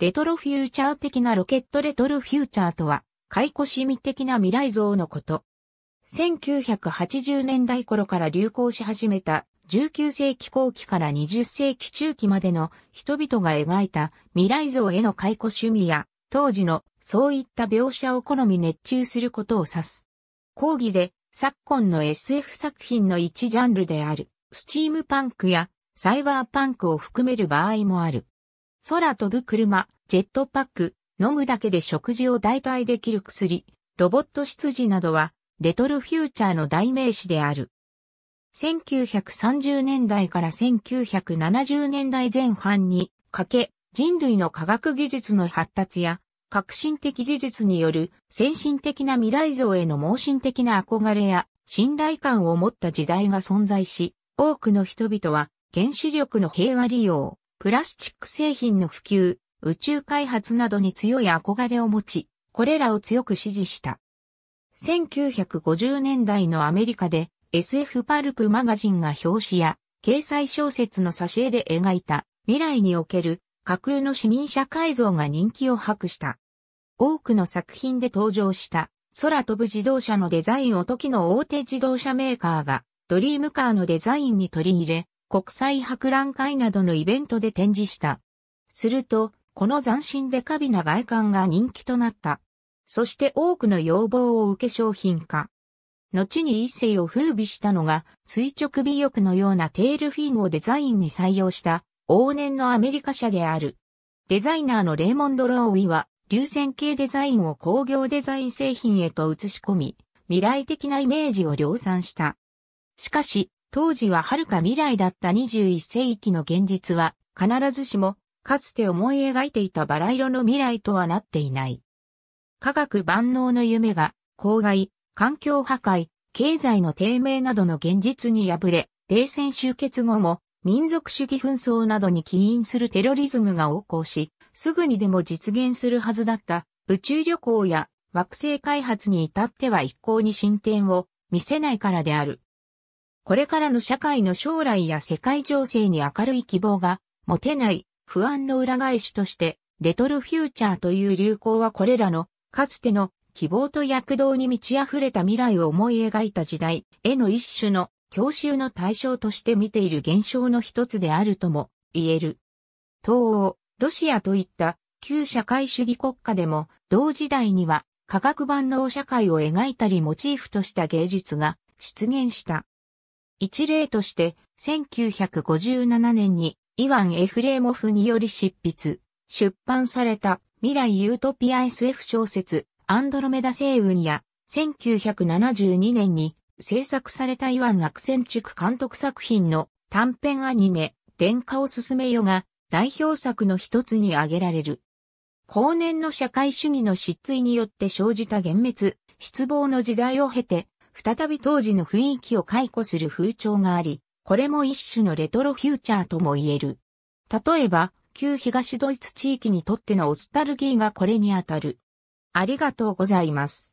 レトロフューチャー的なロケットレトロフューチャーとは、解雇趣味的な未来像のこと。1980年代頃から流行し始めた19世紀後期から20世紀中期までの人々が描いた未来像への解雇趣味や当時のそういった描写を好み熱中することを指す。講義で昨今の SF 作品の一ジャンルであるスチームパンクやサイバーパンクを含める場合もある。空飛ぶ車、ジェットパック、飲むだけで食事を代替できる薬、ロボット執事などは、レトルフューチャーの代名詞である。1930年代から1970年代前半にかけ、人類の科学技術の発達や、革新的技術による先進的な未来像への盲信的な憧れや信頼感を持った時代が存在し、多くの人々は原子力の平和利用、プラスチック製品の普及、宇宙開発などに強い憧れを持ち、これらを強く支持した。1950年代のアメリカで SF パルプマガジンが表紙や掲載小説の挿絵で描いた未来における架空の市民社会像が人気を博した。多くの作品で登場した空飛ぶ自動車のデザインを時の大手自動車メーカーがドリームカーのデザインに取り入れ、国際博覧会などのイベントで展示した。すると、この斬新で華美な外観が人気となった。そして多くの要望を受け商品化。後に一世を風靡したのが、垂直尾翼のようなテールフィンをデザインに採用した、往年のアメリカ社である。デザイナーのレーモンド・ローウィは、流線形デザインを工業デザイン製品へと移し込み、未来的なイメージを量産した。しかし、当時は遥か未来だった21世紀の現実は、必ずしも、かつて思い描いていたバラ色の未来とはなっていない。科学万能の夢が、公害、環境破壊、経済の低迷などの現実に敗れ、冷戦終結後も、民族主義紛争などに起因するテロリズムが横行し、すぐにでも実現するはずだった宇宙旅行や惑星開発に至っては一向に進展を見せないからである。これからの社会の将来や世界情勢に明るい希望が持てない不安の裏返しとして、レトルフューチャーという流行はこれらのかつての希望と躍動に満ち溢れた未来を思い描いた時代への一種の教習の対象として見ている現象の一つであるとも言える。東欧、ロシアといった旧社会主義国家でも同時代には科学版の社会を描いたりモチーフとした芸術が出現した。一例として、1957年にイワン・エフレーモフにより執筆、出版された未来ユートピア SF 小説、アンドロメダ星雲や、1972年に制作されたイワン・アクセンチュク監督作品の短編アニメ、電化を進めよが代表作の一つに挙げられる。後年の社会主義の失墜によって生じた幻滅、失望の時代を経て、再び当時の雰囲気を解雇する風潮があり、これも一種のレトロフューチャーとも言える。例えば、旧東ドイツ地域にとってのオスタルギーがこれにあたる。ありがとうございます。